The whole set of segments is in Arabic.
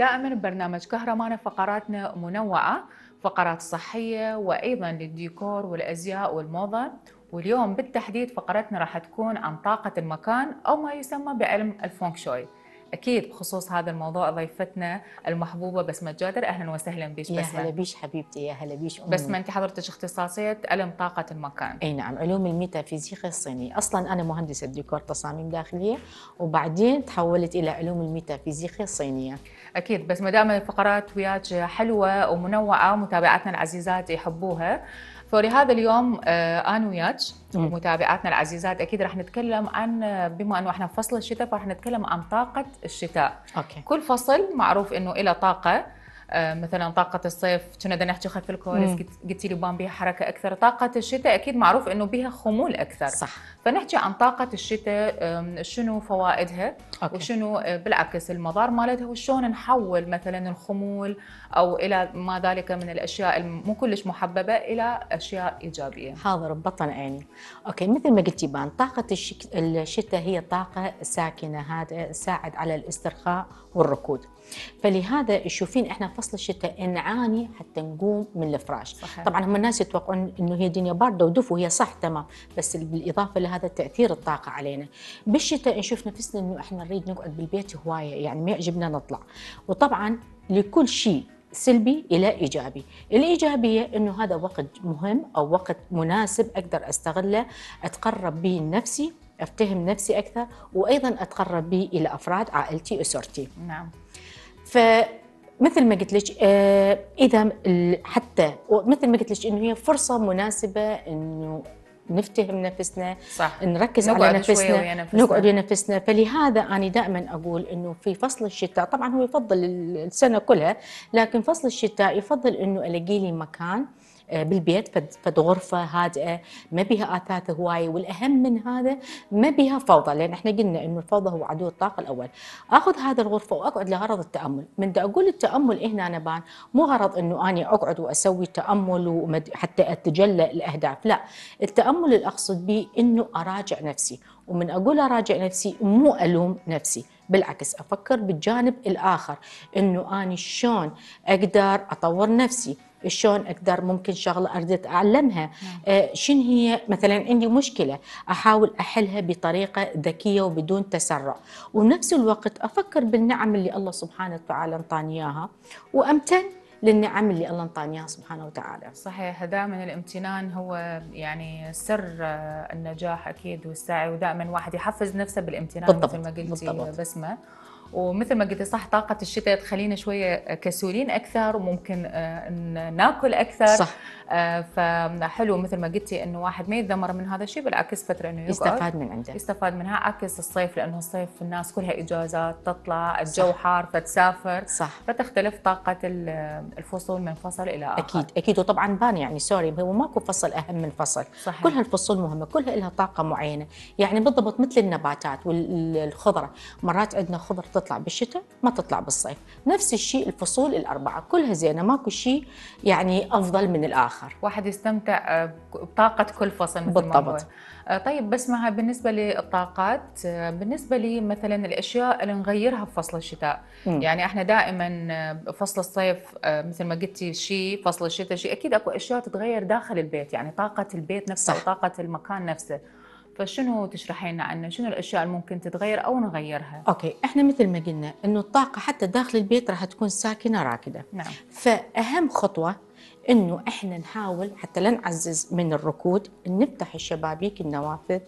دائما ببرنامج كهرمانة فقراتنا منوعة فقرات صحية وأيضا للديكور والأزياء والموضة واليوم بالتحديد فقرتنا راح تكون عن طاقة المكان أو ما يسمى بعلم الفونكشوي اكيد بخصوص هذا الموضوع ضيفتنا المحبوبه بسمه جادر اهلا وسهلا بك يا هلا بيش حبيبتي يا هلا بيش أمي. بسمه انت حضرتك اختصاصيه علم طاقه المكان اي نعم علوم الميتافيزيقا الصينيه اصلا انا مهندسه ديكور تصاميم داخليه وبعدين تحولت الى علوم الميتافيزيقا الصينيه اكيد بس ما دام الفقرات وياك حلوه ومنوعه ومتابعاتنا العزيزات يحبوها فلهذا اليوم آه، انا وياك ومتابعاتنا العزيزات اكيد راح نتكلم عن بما انه احنا في فصل الشتاء فراح نتكلم عن طاقه الشتاء أوكي. كل فصل معروف انه له طاقه آه، مثلا طاقه الصيف كنا بدنا نحكي خلف الكواليس قلتي لي بان بها حركه اكثر طاقه الشتاء اكيد معروف انه بها خمول اكثر صح فنحكي عن طاقه الشتاء شنو فوائدها أوكي. وشنو آه، بالعكس المضار مالتها وشلون نحول مثلا الخمول او الى ما ذلك من الاشياء مو كلش محببه الى اشياء ايجابيه حاضر ببطن عيني اوكي مثل ما قلتي بان طاقه الشتاء هي طاقه ساكنه هادئة تساعد على الاسترخاء والركود فلهذا تشوفين احنا فصل الشتاء نعاني حتى نقوم من الفراش صحيح. طبعا هم الناس يتوقعون انه هي دنيا بارده ودف وهي صح تمام بس بالاضافه لهذا تاثير الطاقه علينا بالشتاء نشوف نفسنا انه احنا نريد نقعد بالبيت هوايه يعني ما يعجبنا نطلع وطبعا لكل شيء سلبي الى ايجابي، الايجابيه انه هذا وقت مهم او وقت مناسب اقدر استغله اتقرب به لنفسي، افتهم نفسي اكثر وايضا اتقرب به الى افراد عائلتي اسرتي. نعم. فمثل ما قلت لك آه، اذا حتى مثل ما قلت لك انه هي فرصه مناسبه انه نفتهم نفسنا صح. نركز نقعد على نفسنا, ويا نفسنا نقعد ويا نفسنا فلهذا انا دائما اقول انه في فصل الشتاء طبعا هو يفضل السنه كلها لكن فصل الشتاء يفضل انه الاقي لي مكان آه، بالبيت فد غرفه هادئه ما بها اثاث هوايه والاهم من هذا ما بها فوضى لان احنا قلنا انه الفوضى هو عدو الطاقه الاول اخذ هذه الغرفه واقعد لغرض التامل من دا اقول التامل هنا أنا بان مو غرض انه اني اقعد واسوي تامل ومد... حتى اتجلى الاهداف لا التامل اللي اقصد به انه اراجع نفسي ومن اقول اراجع نفسي مو الوم نفسي بالعكس افكر بالجانب الاخر انه اني شلون اقدر اطور نفسي شلون اقدر ممكن شغله اردت اعلمها آه شنو هي مثلا عندي مشكله احاول احلها بطريقه ذكيه وبدون تسرع ونفس الوقت افكر بالنعم اللي الله سبحانه وتعالى انطاني اياها وامتن للنعم اللي الله انطاني اياها سبحانه وتعالى. صحيح دائما الامتنان هو يعني سر آه، النجاح اكيد والسعي ودائما واحد يحفز نفسه بالامتنان بالضبط. مثل ما قلتي بسمه. ومثل ما قلتي صح طاقة الشتاء تخلينا شوية كسولين أكثر وممكن آه، ناكل أكثر صح آه، فحلو مثل ما قلتي إنه واحد ما يتذمر من هذا الشيء بالعكس فترة إنه يستفاد من عنده يستفاد منها عكس الصيف لأنه الصيف الناس كلها إجازات تطلع الجو صح. حار فتسافر صح فتختلف طاقة الفصول من فصل إلى آخر أكيد أكيد وطبعا بان يعني سوري هو ماكو فصل أهم من فصل صحيح. كلها الفصول مهمة كلها لها طاقة معينة يعني بالضبط مثل النباتات والخضرة مرات عندنا خضرة تطلع بالشتاء ما تطلع بالصيف نفس الشيء الفصول الأربعة كلها زينة ماكو شيء يعني أفضل من الآخر واحد يستمتع آه، بطاقة كل فصل مثل بالضبط آه، طيب بسمعها بالنسبة للطاقات آه، بالنسبة لي مثلا الأشياء اللي نغيرها بفصل الشتاء م. يعني احنا دائما فصل الصيف مثل ما قلتي شيء فصل الشتاء شيء أكيد أكو أشياء تتغير داخل البيت يعني طاقة البيت نفسه صح. وطاقة المكان نفسه فشنو تشرحينا لنا عنه شنو الاشياء اللي ممكن تتغير او نغيرها اوكي احنا مثل ما قلنا انه الطاقه حتى داخل البيت راح تكون ساكنه راكده نعم فاهم خطوه انه احنا نحاول حتى لا نعزز من الركود نفتح الشبابيك النوافذ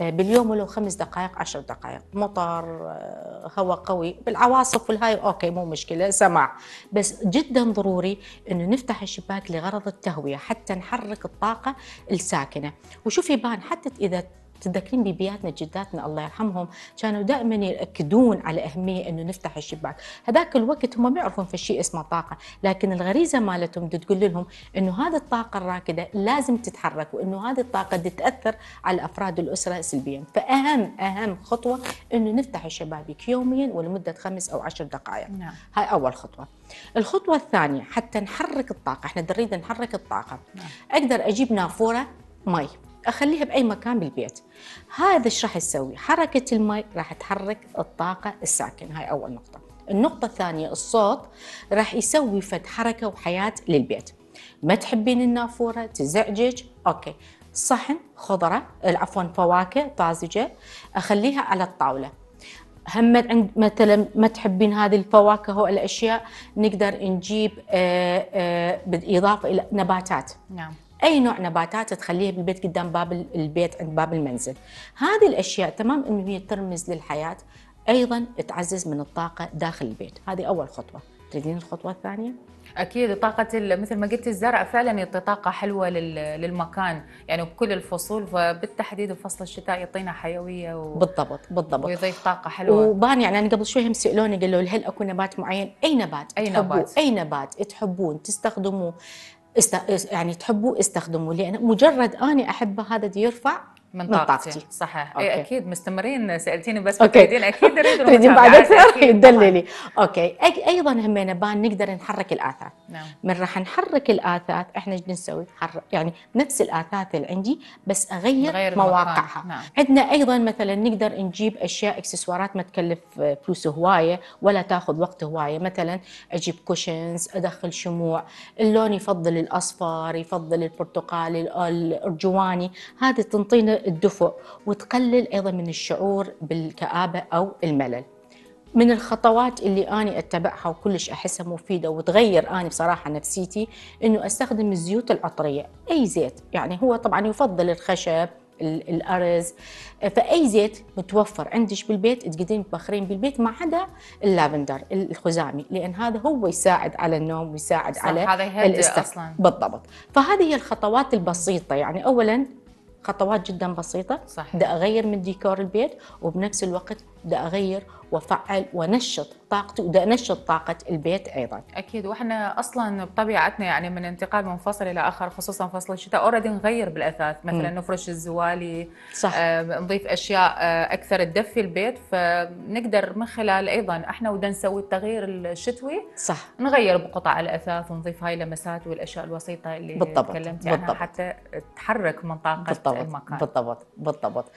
آه، باليوم ولو خمس دقائق عشر دقائق مطر آه، هواء قوي بالعواصف والهاي اوكي مو مشكله سماع بس جدا ضروري انه نفتح الشباك لغرض التهويه حتى نحرك الطاقه الساكنه وشوفي بان حتى اذا تتذكرين بيبياتنا جداتنا الله يرحمهم كانوا دائما ياكدون على اهميه انه نفتح الشباك هذاك الوقت هم ما يعرفون في شيء اسمه طاقه لكن الغريزه مالتهم تقول لهم انه هذه الطاقه الراكده لازم تتحرك وانه هذه الطاقه تتاثر على افراد الاسره سلبيا فاهم اهم خطوه انه نفتح الشبابيك يوميا ولمده خمس او عشر دقائق نعم. هاي اول خطوه الخطوه الثانيه حتى نحرك الطاقه احنا نريد نحرك الطاقه نعم. اقدر اجيب نافوره مي اخليها باي مكان بالبيت هذا ايش راح يسوي حركه المي راح تحرك الطاقه الساكنه هاي اول نقطه النقطه الثانيه الصوت راح يسوي فد حركه وحياه للبيت ما تحبين النافوره تزعجك اوكي صحن خضره عفوا فواكه طازجه اخليها على الطاوله هم عند مثلا ما تحبين هذه الفواكه والاشياء نقدر نجيب آه، آه، بالاضافه الى نباتات نعم اي نوع نباتات تخليها بالبيت قدام باب البيت عند باب المنزل هذه الاشياء تمام انه هي ترمز للحياه ايضا تعزز من الطاقه داخل البيت هذه اول خطوه تريدين الخطوه الثانيه اكيد طاقه مثل ما قلت الزرع فعلا يعطي طاقه حلوه للمكان يعني بكل الفصول فبالتحديد بفصل الشتاء يعطينا حيويه و... بالضبط بالضبط ويضيف طاقه حلوه وبان يعني انا قبل شوي هم سالوني قالوا هل اكو نبات معين اي نبات اي نبات اي نبات تحبون تستخدموه است... يعني تحبوا استخدموا لان مجرد اني احبه هذا يرفع من طاقتي, من طاقتي. صحيح إيه، أوكي. إيه اكيد مستمرين سالتيني بس تريدين اكيد نريد تريدين بعد اكثر تدللي اوكي ايضا همينا بان نقدر نحرك الاثاث نعم. من راح نحرك الاثاث احنا ايش نسوي؟ يعني نفس الاثاث اللي عندي بس اغير مواقعها نعم. عندنا ايضا مثلا نقدر نجيب اشياء اكسسوارات ما تكلف آه، فلوس هوايه ولا تاخذ وقت هوايه مثلا اجيب كوشنز ادخل شموع اللون يفضل الاصفر يفضل البرتقالي الارجواني هذه تنطينا الدفء وتقلل ايضا من الشعور بالكابه او الملل. من الخطوات اللي أنا أتبعها وكلش أحسها مفيدة وتغير أنا بصراحة نفسيتي إنه أستخدم الزيوت العطرية أي زيت يعني هو طبعا يفضل الخشب الأرز فأي زيت متوفر عندك بالبيت تقدرين تبخرين بالبيت ما عدا اللافندر الخزامي لأن هذا هو يساعد على النوم ويساعد على هذا أصلا بالضبط فهذه هي الخطوات البسيطة يعني أولا خطوات جدا بسيطه صح. بدي اغير من ديكور البيت وبنفس الوقت بدي اغير وافعل وانشط طاقتي وبدي انشط طاقه البيت ايضا اكيد واحنا اصلا بطبيعتنا يعني من انتقال من فصل الى اخر خصوصا فصل الشتاء اوريدي نغير بالاثاث مثلا م. نفرش الزوالي صح. آه نضيف اشياء آه اكثر تدفي البيت فنقدر من خلال ايضا احنا ودا نسوي التغيير الشتوي صح نغير بقطع الاثاث ونضيف هاي لمسات والاشياء البسيطه اللي بالضبط. تكلمت عنها بالضبط. حتى تحرك من طاقه بالطبط. المكان بالضبط بالضبط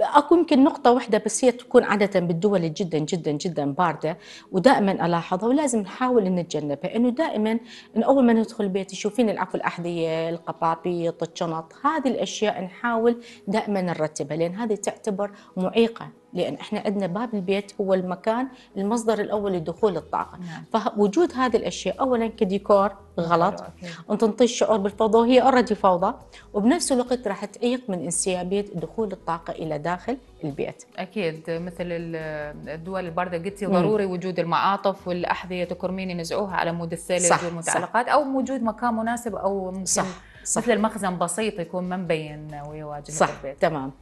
اكو يمكن نقطه واحده بس هي تكون عدد عادة بالدول جدا جدا جدا باردة ودائما ألاحظها ولازم نحاول ان نتجنبها إنه دائما إن أول ما ندخل البيت تشوفين العفو الأحذية القطابيط الشنط هذه الأشياء نحاول دائما نرتبها لأن هذه تعتبر معيقة لان احنا عندنا باب البيت هو المكان المصدر الاول لدخول الطاقه نعم. فوجود هذه الاشياء اولا كديكور غلط إيه. انت تنطي الشعور بالفوضى وهي اوريدي فوضى وبنفس الوقت راح تعيق من انسيابيه دخول الطاقه الى داخل البيت اكيد مثل الدول البارده قلتي ضروري وجود المعاطف والاحذيه تكرمين ينزعوها على مود الثلج والمتعلقات او وجود مكان مناسب او ممكن صح. صح. مثل المخزن بسيط يكون ما مبين ويواجه صح البيت. تمام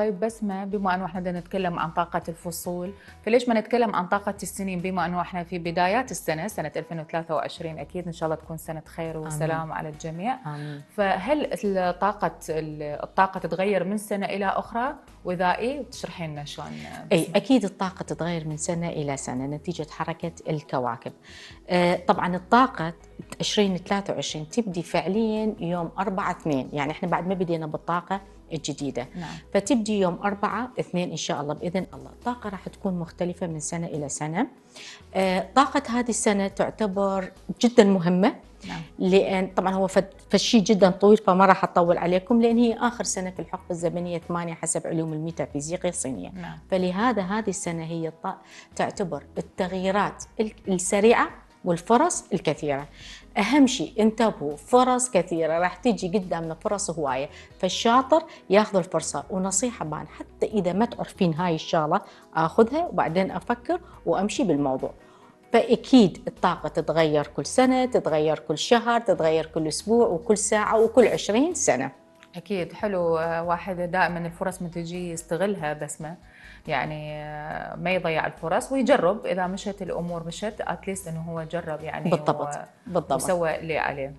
طيب بسمة بما أنه احنا بدنا نتكلم عن طاقة الفصول فليش ما نتكلم عن طاقة السنين بما أنه احنا في بدايات السنة سنة 2023 أكيد إن شاء الله تكون سنة خير وسلام آمين. على الجميع آمين. فهل الطاقة الطاقة تتغير من سنة إلى أخرى وإذا إيه تشرحي لنا شلون أي أكيد الطاقة تتغير من سنة إلى سنة نتيجة حركة الكواكب آه طبعا الطاقة 2023 تبدي فعليا يوم 4 2 يعني احنا بعد ما بدينا بالطاقة الجديدة نعم. فتبدي بيبتدي يوم أربعة اثنين ان شاء الله باذن الله الطاقه راح تكون مختلفه من سنه الى سنه آه، طاقه هذه السنه تعتبر جدا مهمه نعم. لان طبعا هو فشي جدا طويل فما راح اطول عليكم لان هي اخر سنه في الحقبه الزمنيه 8 حسب علوم الميتافيزيقية الصينيه نعم. فلهذا هذه السنه هي تعتبر التغييرات السريعه والفرص الكثيرة أهم شيء انتبهوا فرص كثيرة راح تيجي قدامنا فرص هواية فالشاطر ياخذ الفرصة ونصيحة بان حتى إذا ما تعرفين هاي الشغلة أخذها وبعدين أفكر وأمشي بالموضوع فأكيد الطاقة تتغير كل سنة تتغير كل شهر تتغير كل أسبوع وكل ساعة وكل عشرين سنة اكيد حلو آه، واحد دائما الفرص من تجي يستغلها بسمه يعني آه، ما يضيع الفرص ويجرب اذا مشت الامور مشت اتليست انه هو جرب يعني بالضبط بالضبط وسوى اللي عليه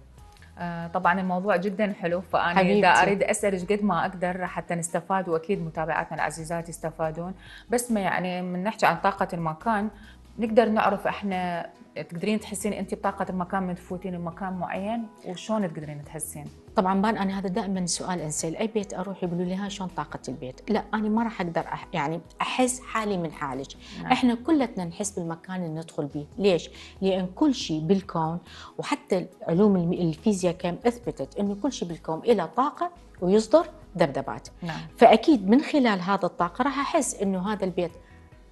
آه، طبعا الموضوع جدا حلو فانا حبيبتي. اريد اسال ايش قد ما اقدر حتى نستفاد واكيد متابعاتنا العزيزات يستفادون بس ما يعني من نحكي عن طاقه المكان نقدر نعرف احنا تقدرين تحسين انت بطاقه المكان من تفوتين لمكان معين وشون تقدرين تحسين؟ طبعا بان انا هذا دائما سؤال انسال اي بيت اروح يقولوا لي ها شلون طاقه البيت؟ لا انا ما راح اقدر أح يعني احس حالي من حالك، نعم. احنا كلتنا نحس بالمكان اللي ندخل به، ليش؟ لان كل شيء بالكون وحتى علوم الفيزياء كم اثبتت انه كل شيء بالكون له طاقه ويصدر ذبذبات. نعم. فاكيد من خلال هذا الطاقه راح احس انه هذا البيت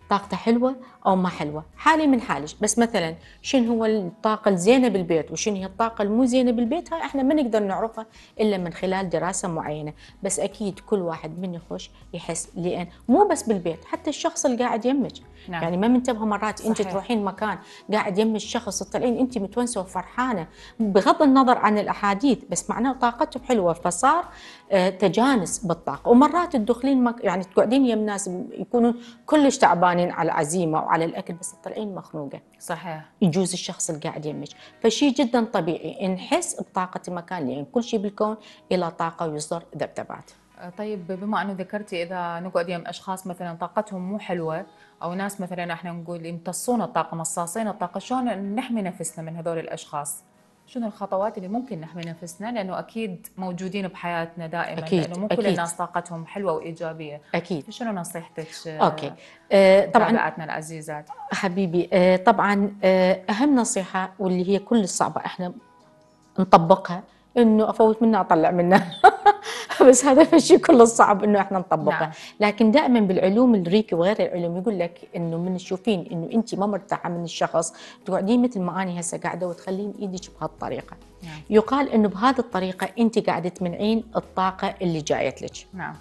طاقته حلوه او ما حلوه حالي من حالش بس مثلا شنو هو الطاقه الزينه بالبيت وشنو هي الطاقه المو زينه بالبيت هاي احنا ما نقدر نعرفها الا من خلال دراسه معينه بس اكيد كل واحد من يخش يحس لان مو بس بالبيت حتى الشخص اللي قاعد يمك نعم. يعني ما منتبهه مرات انت تروحين مكان قاعد يم الشخص تطلعين انت متونسه وفرحانه بغض النظر عن الاحاديث بس معناه طاقتهم حلوه فصار آه، تجانس بالطاقه ومرات تدخلين يعني تقعدين يم ناس يكونون كلش تعبانين يعني على العزيمه وعلى الاكل بس تطلعين مخنوقه صحيح يجوز الشخص اللي قاعد يمك فشيء جدا طبيعي نحس بطاقه المكان لان يعني كل شيء بالكون له طاقه ويصدر ذبذبات آه، طيب بما انه ذكرتي اذا نقعد يم اشخاص مثلا طاقتهم مو حلوه او ناس مثلا احنا نقول يمتصون الطاقه مصاصين الطاقه شلون نحمي نفسنا من هذول الاشخاص شنو الخطوات اللي ممكن نحمي نفسنا لانه اكيد موجودين بحياتنا دائما أكيد. لانه مو كل الناس طاقتهم حلوه وايجابيه اكيد شنو نصيحتك اوكي أه, آه، طبعا تابعتنا العزيزات حبيبي أه طبعا أه اهم نصيحه واللي هي كل الصعبه احنا نطبقها انه افوت منه اطلع منه بس هذا الشيء كله صعب انه احنا نطبقه نعم. لكن دائما بالعلوم الريكي وغير العلوم يقول لك انه من تشوفين انه انت ما مرتاحه من الشخص تقعدين مثل ما انا هسه قاعده وتخلين ايدك بهالطريقه نعم. يقال انه بهذه الطريقه انت قاعده تمنعين الطاقه اللي جايت لك نعم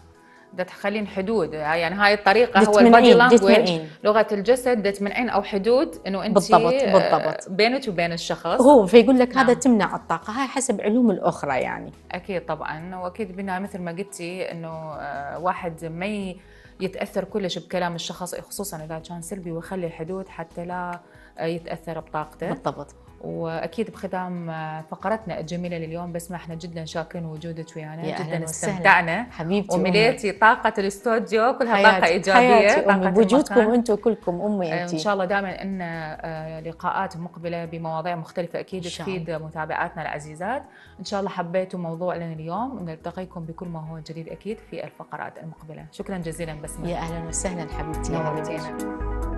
دا تخلين حدود يعني هاي الطريقه هو البادي لانجويج لغه الجسد تمنعين او حدود انه انت بالضبط بالضبط بينك وبين الشخص هو فيقول لك نعم. هذا تمنع الطاقه هاي حسب علوم الاخرى يعني اكيد طبعا واكيد بنا مثل ما قلتي انه آه، واحد ما يتاثر كلش بكلام الشخص خصوصا اذا كان سلبي ويخلي حدود حتى لا آه، يتاثر بطاقته بالضبط واكيد بختام آه، فقرتنا الجميله لليوم بسمه احنا جدا شاكرين وجودك ويانا يا جدا استمتعنا حبيبتي ومليتي طاقه الاستوديو كلها حياتي. طاقه ايجابيه بوجودكم انتم كلكم امي انت ان شاء الله دائما ان آه، لقاءات مقبله بمواضيع مختلفه اكيد تفيد متابعاتنا العزيزات ان شاء الله حبيتوا موضوع لنا اليوم نلتقيكم بكل ما هو جديد اكيد في الفقرات المقبله شكرا جزيلا بسمه يا اهلا وسهلا حبيبتي نورتينا